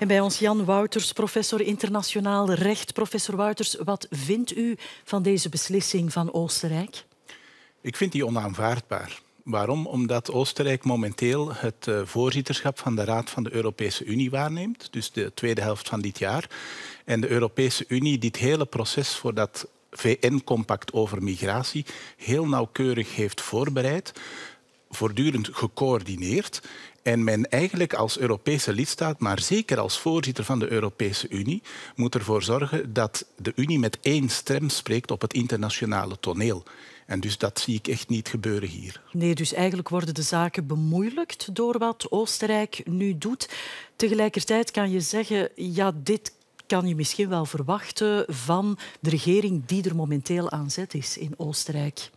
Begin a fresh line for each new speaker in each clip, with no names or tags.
En bij ons Jan Wouters, professor internationaal recht. Professor Wouters, wat vindt u van deze beslissing van Oostenrijk?
Ik vind die onaanvaardbaar. Waarom? Omdat Oostenrijk momenteel het eh, voorzitterschap van de Raad van de Europese Unie waarneemt, dus de tweede helft van dit jaar. En de Europese Unie dit hele proces voor dat VN-compact over migratie heel nauwkeurig heeft voorbereid, voortdurend gecoördineerd en men eigenlijk als Europese lidstaat, maar zeker als voorzitter van de Europese Unie, moet ervoor zorgen dat de Unie met één stem spreekt op het internationale toneel. En dus dat zie ik echt niet gebeuren hier.
Nee, dus eigenlijk worden de zaken bemoeilijkt door wat Oostenrijk nu doet. Tegelijkertijd kan je zeggen, ja, dit kan je misschien wel verwachten van de regering die er momenteel aan zet is in Oostenrijk.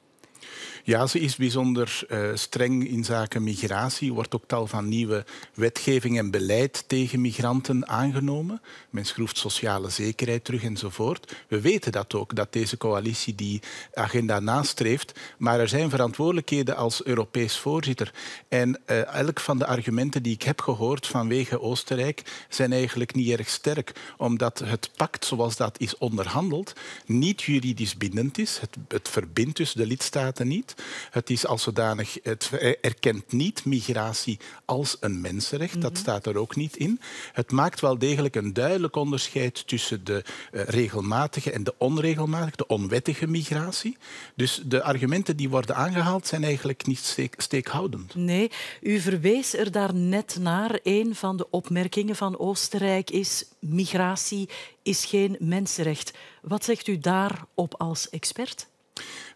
Ja, ze is bijzonder eh, streng in zaken migratie. Er wordt ook tal van nieuwe wetgeving en beleid tegen migranten aangenomen. Men schroeft sociale zekerheid terug enzovoort. We weten dat ook, dat deze coalitie die agenda nastreeft. Maar er zijn verantwoordelijkheden als Europees voorzitter. En eh, elk van de argumenten die ik heb gehoord vanwege Oostenrijk zijn eigenlijk niet erg sterk. Omdat het pact zoals dat is onderhandeld niet juridisch bindend is. Het, het verbindt dus de lidstaten niet. Het is als zodanig, het eh, erkent niet migratie als een mensenrecht. Dat mhm. staat er ook niet in. Het maakt wel degelijk een duidelijk onderscheid tussen de eh, regelmatige en de onregelmatige, de onwettige migratie. Dus de argumenten die worden aangehaald zijn eigenlijk niet
steekhoudend. Nee, u verwees er daar net naar. Een van de opmerkingen van Oostenrijk is migratie is geen mensenrecht. Wat zegt u daarop als expert?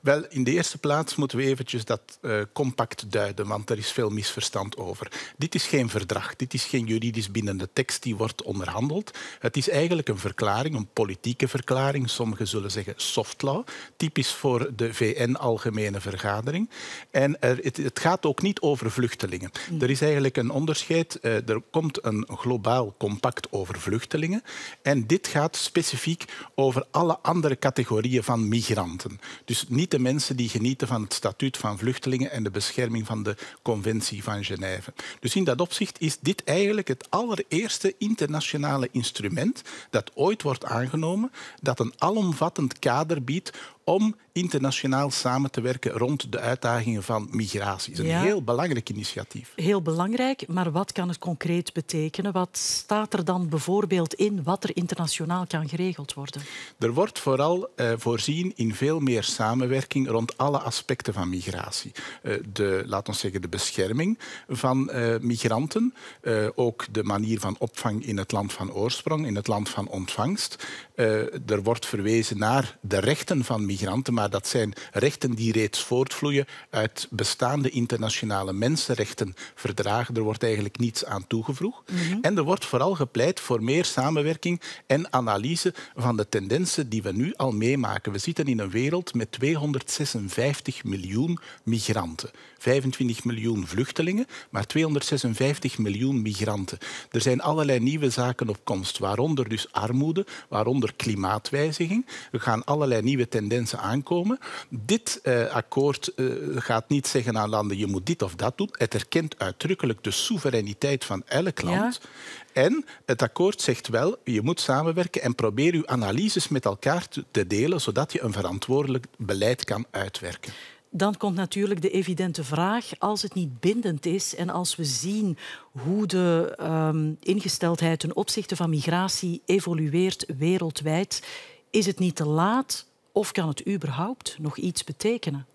Wel, in de eerste plaats moeten we eventjes dat eh, compact duiden, want er is veel misverstand over. Dit is geen verdrag, dit is geen juridisch bindende tekst die wordt onderhandeld. Het is eigenlijk een verklaring, een politieke verklaring, sommigen zullen zeggen soft law, typisch voor de VN-algemene vergadering. En er, het, gaat ook niet over vluchtelingen. Mm. Er is eigenlijk een onderscheid, eh, er komt een globaal compact over vluchtelingen en dit gaat specifiek over alle andere categorieën van migranten. Dus niet mensen die genieten van het statuut van vluchtelingen en de bescherming van de Conventie van Genève. Dus in dat opzicht is dit eigenlijk het allereerste internationale instrument dat ooit wordt aangenomen, dat een alomvattend kader biedt om internationaal samen te werken rond de uitdagingen van migratie. Dat is een heel belangrijk initiatief.
Heel belangrijk, maar wat kan het concreet betekenen? Wat staat er dan bijvoorbeeld in wat er internationaal kan geregeld worden?
Er wordt vooral eh, voorzien in veel meer samenwerking rond alle aspecten van migratie. Eh, de, laat ons zeggen, de bescherming van eh, migranten, eh, ook de manier van opvang in het land van oorsprong, in het land van ontvangst. Eh, er wordt verwezen naar de rechten van migranten migranten, maar dat zijn rechten die reeds voortvloeien uit bestaande internationale mensenrechtenverdragen. Er wordt eigenlijk niets aan toegevoegd. Mhm. En er wordt vooral gepleit voor meer samenwerking en analyse van de tendensen die we nu al meemaken. We zitten in een wereld met 256 miljoen migranten. 25 miljoen vluchtelingen, maar 256 miljoen migranten. Er zijn allerlei nieuwe zaken op komst, waaronder dus armoede, waaronder klimaatwijziging. We gaan allerlei nieuwe tendensen mensen aankomen. Dit eh, akkoord eh, gaat niet zeggen aan landen je moet dit of dat doen. Het erkent uitdrukkelijk de soevereiniteit van elk land. En het akkoord zegt wel, je moet samenwerken en probeer je analyses met elkaar te delen, zodat je een verantwoordelijk beleid kan uitwerken.
Dan komt natuurlijk de evidente vraag, als het niet bindend is en als we zien hoe de ehm, ingesteldheid ten opzichte van migratie evolueert wereldwijd, is het niet te laat of kan het überhaupt nog iets betekenen?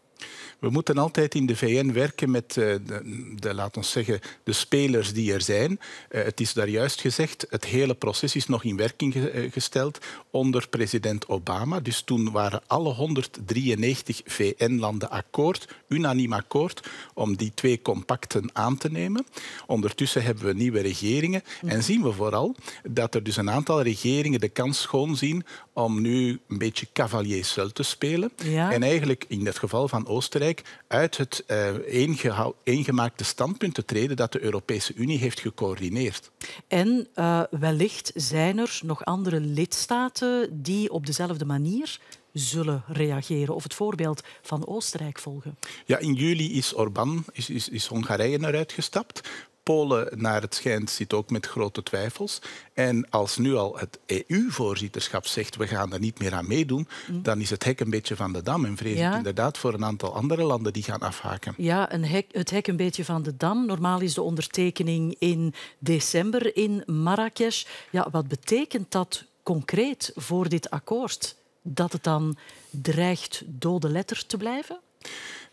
We moeten altijd in de VN werken met eh, de, de laat ons zeggen, de spelers die er zijn. Eh, het is daar juist gezegd, het hele proces is nog in werking eh, gesteld onder president Obama. Dus toen waren alle 193 VN-landen akkoord, unaniem akkoord, om die twee compacten aan te nemen. Ondertussen hebben we nieuwe regeringen en mhm. zien we vooral dat er dus een aantal regeringen de kans schoon zien om nu een beetje cavalier te spelen. En eigenlijk in het geval van Oostenrijk uit het uh, eh, eengeha- eengemaakte standpunt te treden dat de Europese Unie heeft gecoördineerd.
En eh, wellicht zijn er nog andere lidstaten die op dezelfde manier zullen reageren of het voorbeeld van Oostenrijk volgen.
Ja, in juli is Orbán, is, is Hongarije naar uitgestapt. Polen naar het schijnt zit ook met grote twijfels. En als nu al het EU-voorzitterschap zegt we gaan er niet meer aan meedoen, mm. dan is het hek een beetje van de dam. En vrees ik inderdaad voor een aantal andere landen die gaan afhaken.
Ja, een hek, het hek een beetje van de dam. Normaal is de ondertekening in december in Marrakesh. Ja, wat betekent dat concreet voor dit akkoord? Dat het dan dreigt dode letter te blijven?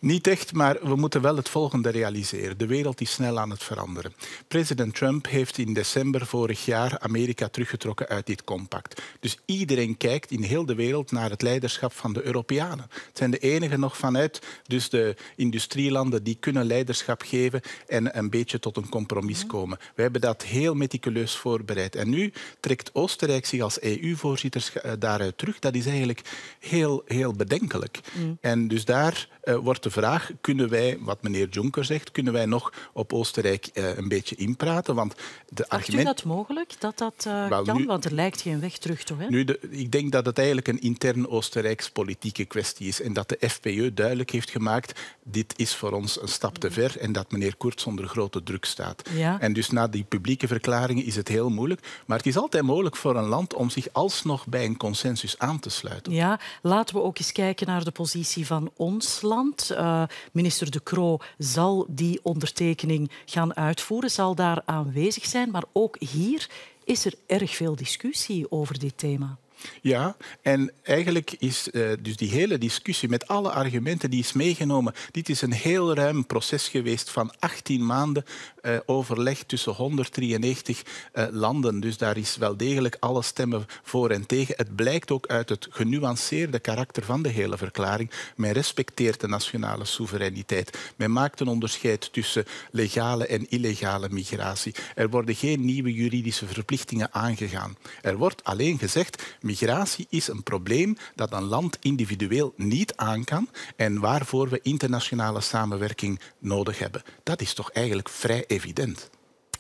Niet echt, maar we moeten wel het volgende realiseren. De wereld is snel aan het veranderen. President Trump heeft in december vorig jaar Amerika teruggetrokken uit dit compact. Dus iedereen kijkt in heel de wereld naar het leiderschap van de Europeanen. Het zijn de enigen nog vanuit dus de industrielanden die kunnen leiderschap geven en een beetje tot een compromis mhm. komen. We hebben dat heel meticuleus voorbereid. En nu trekt Oostenrijk zich als EU-voorzitter eh, daaruit terug. Dat is eigenlijk heel, heel bedenkelijk. Mhm. En dus daar eh, wordt de vraag, kunnen wij, wat meneer Juncker zegt, kunnen wij nog op Oostenrijk eh, een beetje inpraten? Want de argument... u
dat mogelijk, dat dat eh, Wel, kan? Nu... Want er lijkt geen weg terug, toch? Hè? Nu
ik denk dat het eigenlijk een intern Oostenrijks politieke kwestie is en dat de FPE duidelijk heeft gemaakt, dit is voor ons een stap te ver en dat meneer Kurz onder grote druk staat. En dus na die publieke verklaringen is het heel moeilijk. Maar het is altijd mogelijk voor een land om zich alsnog bij een consensus aan te sluiten.
Ja, laten we ook eens kijken naar de positie van ons land. Eh, minister De Croo zal die ondertekening gaan uitvoeren, zal daar aanwezig zijn. Maar ook hier is er erg veel discussie over dit thema.
Ja, en eigenlijk is eh, dus die hele discussie met alle argumenten die is meegenomen. Dit is een heel ruim proces geweest van 18 maanden eh, overleg tussen 193 eh, landen. Dus daar is wel degelijk alle stemmen voor en tegen. Het blijkt ook uit het genuanceerde karakter van de hele verklaring. Men respecteert de nationale soevereiniteit. Men maakt een onderscheid tussen legale en illegale migratie. Er worden geen nieuwe juridische verplichtingen aangegaan. Er wordt alleen gezegd Migratie is een probleem dat een land individueel niet aan kan en waarvoor we internationale samenwerking nodig hebben. Dat is toch eigenlijk vrij evident.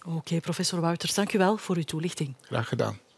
Oké, professor Wouters, dank u wel voor uw toelichting.
Graag gedaan.